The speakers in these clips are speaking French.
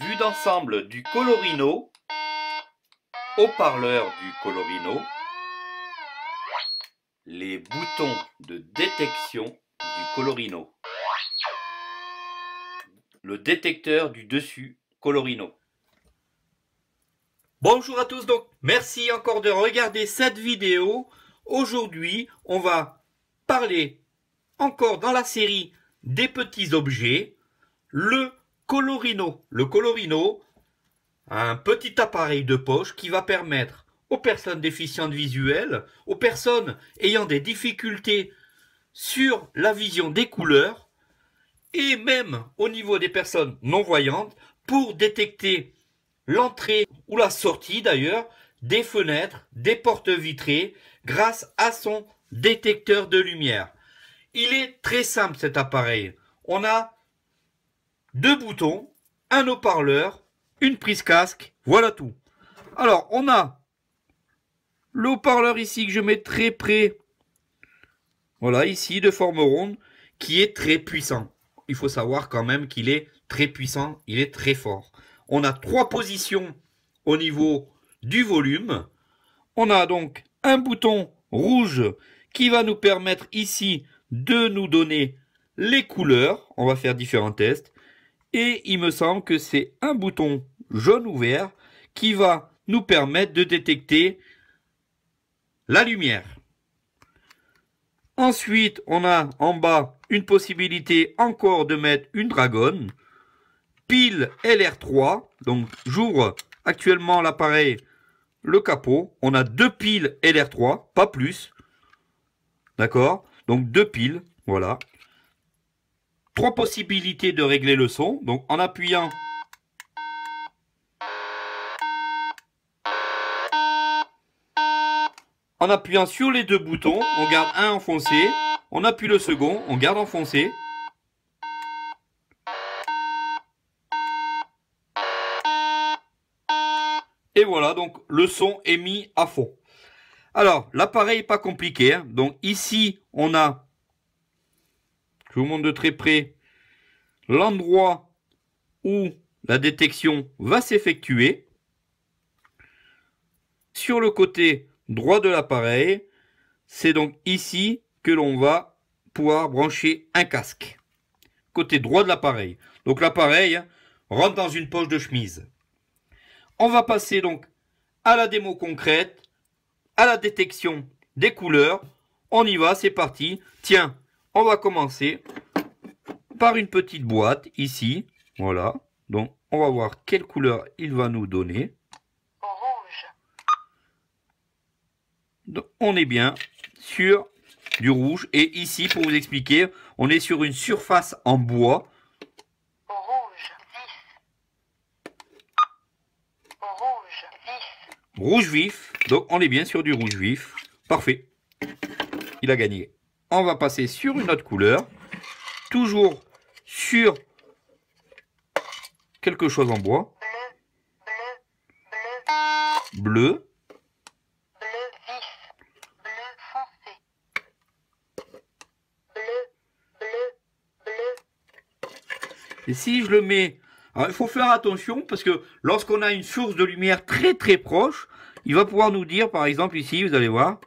Vue d'ensemble du colorino, haut-parleur du colorino, les boutons de détection du colorino, le détecteur du dessus colorino. Bonjour à tous, donc merci encore de regarder cette vidéo. Aujourd'hui, on va parler encore dans la série des petits objets, le colorino. Le colorino, un petit appareil de poche qui va permettre aux personnes déficientes visuelles, aux personnes ayant des difficultés sur la vision des couleurs et même au niveau des personnes non-voyantes pour détecter l'entrée ou la sortie d'ailleurs des fenêtres, des portes vitrées grâce à son détecteur de lumière. Il est très simple cet appareil. On a deux boutons, un haut-parleur, une prise casque, voilà tout. Alors, on a lhaut parleur ici que je mets très près, voilà, ici, de forme ronde, qui est très puissant. Il faut savoir quand même qu'il est très puissant, il est très fort. On a trois positions au niveau du volume. On a donc un bouton rouge qui va nous permettre ici de nous donner les couleurs. On va faire différents tests et il me semble que c'est un bouton jaune ouvert qui va nous permettre de détecter la lumière. Ensuite, on a en bas une possibilité encore de mettre une dragonne. Pile LR3, donc j'ouvre actuellement l'appareil, le capot. On a deux piles LR3, pas plus. D'accord Donc deux piles, voilà trois possibilités de régler le son. Donc en appuyant En appuyant sur les deux boutons, on garde un enfoncé, on appuie le second, on garde enfoncé. Et voilà, donc le son est mis à fond. Alors, l'appareil n'est pas compliqué. Hein. Donc ici, on a je vous montre de très près l'endroit où la détection va s'effectuer. Sur le côté droit de l'appareil, c'est donc ici que l'on va pouvoir brancher un casque. Côté droit de l'appareil. Donc l'appareil rentre dans une poche de chemise. On va passer donc à la démo concrète, à la détection des couleurs. On y va, c'est parti. Tiens, on va commencer par une petite boîte ici. Voilà. Donc, on va voir quelle couleur il va nous donner. Donc, on est bien sur du rouge. Et ici, pour vous expliquer, on est sur une surface en bois. Rouge 10. Rouge Rouge vif. Donc, on est bien sur du rouge vif. Parfait. Il a gagné on va passer sur une autre couleur. Toujours sur quelque chose en bois. Bleu. Bleu. Bleu Bleu foncé. Bleu, bleu, bleu. Et si je le mets... il faut faire attention parce que lorsqu'on a une source de lumière très très proche, il va pouvoir nous dire, par exemple ici, vous allez voir,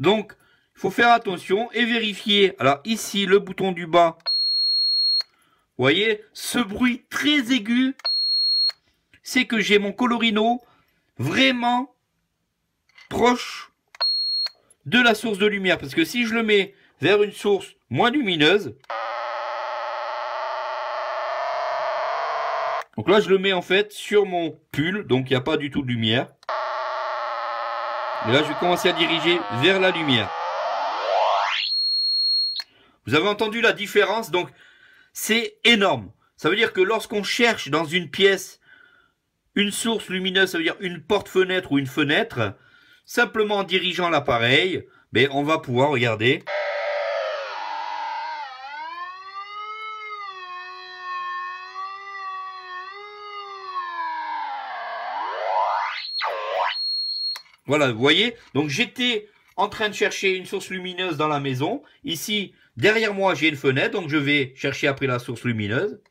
Donc, il faut faire attention et vérifier. Alors ici, le bouton du bas. Vous voyez, ce bruit très aigu, c'est que j'ai mon colorino vraiment proche de la source de lumière. Parce que si je le mets vers une source moins lumineuse, donc là je le mets en fait sur mon pull, donc il n'y a pas du tout de lumière. Et là, je vais commencer à diriger vers la lumière. Vous avez entendu la différence, donc c'est énorme. Ça veut dire que lorsqu'on cherche dans une pièce une source lumineuse, ça veut dire une porte-fenêtre ou une fenêtre, simplement en dirigeant l'appareil, ben, on va pouvoir, regarder. Voilà, vous voyez Donc j'étais en train de chercher une source lumineuse dans la maison. Ici, derrière moi, j'ai une fenêtre, donc je vais chercher après la source lumineuse.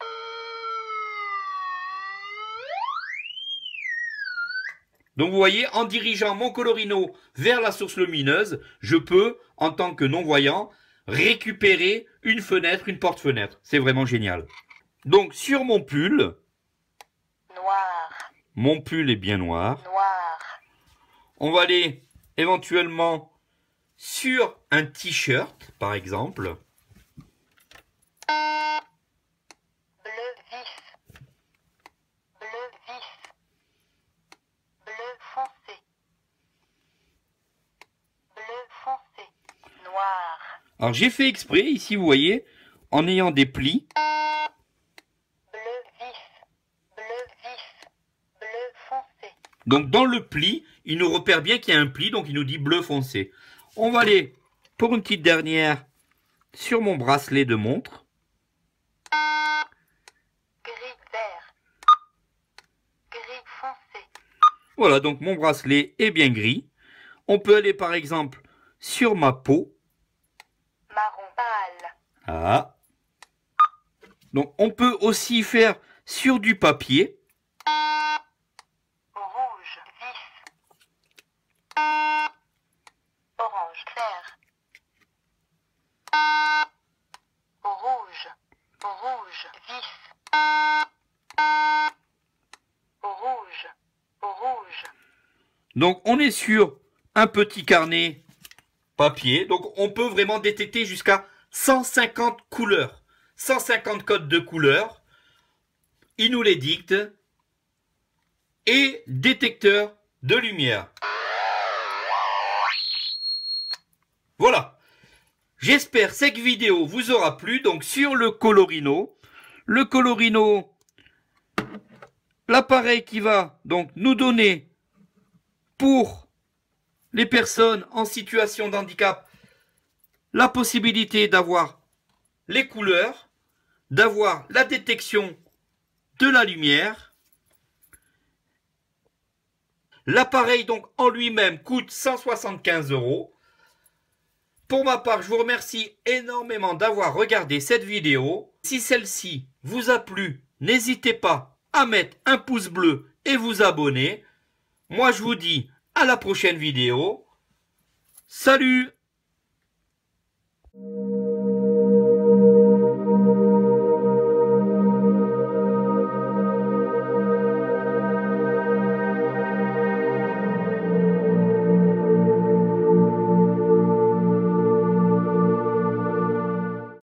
Donc vous voyez, en dirigeant mon colorino vers la source lumineuse, je peux, en tant que non-voyant, récupérer une fenêtre, une porte-fenêtre. C'est vraiment génial. Donc sur mon pull, mon pull est bien noir. noir. On va aller éventuellement sur un t-shirt, par exemple. Bleu vif. Bleu foncé. Bleu foncé. Noir. Alors j'ai fait exprès, ici vous voyez, en ayant des plis. Donc dans le pli, il nous repère bien qu'il y a un pli, donc il nous dit bleu foncé. On va aller pour une petite dernière sur mon bracelet de montre. Gris foncé. Voilà, donc mon bracelet est bien gris. On peut aller par exemple sur ma peau. Marron pâle. Ah. Donc on peut aussi faire sur du papier. Donc on est sur un petit carnet papier. Donc on peut vraiment détecter jusqu'à 150 couleurs. 150 codes de couleurs. Il nous les dicte. Et détecteur de lumière. Voilà. J'espère que cette vidéo vous aura plu. Donc sur le colorino. Le colorino, l'appareil qui va donc nous donner pour les personnes en situation de handicap la possibilité d'avoir les couleurs, d'avoir la détection de la lumière. L'appareil donc en lui-même coûte 175 euros. Pour ma part, je vous remercie énormément d'avoir regardé cette vidéo. Si celle-ci vous a plu, n'hésitez pas à mettre un pouce bleu et vous abonner. Moi, je vous dis à la prochaine vidéo. Salut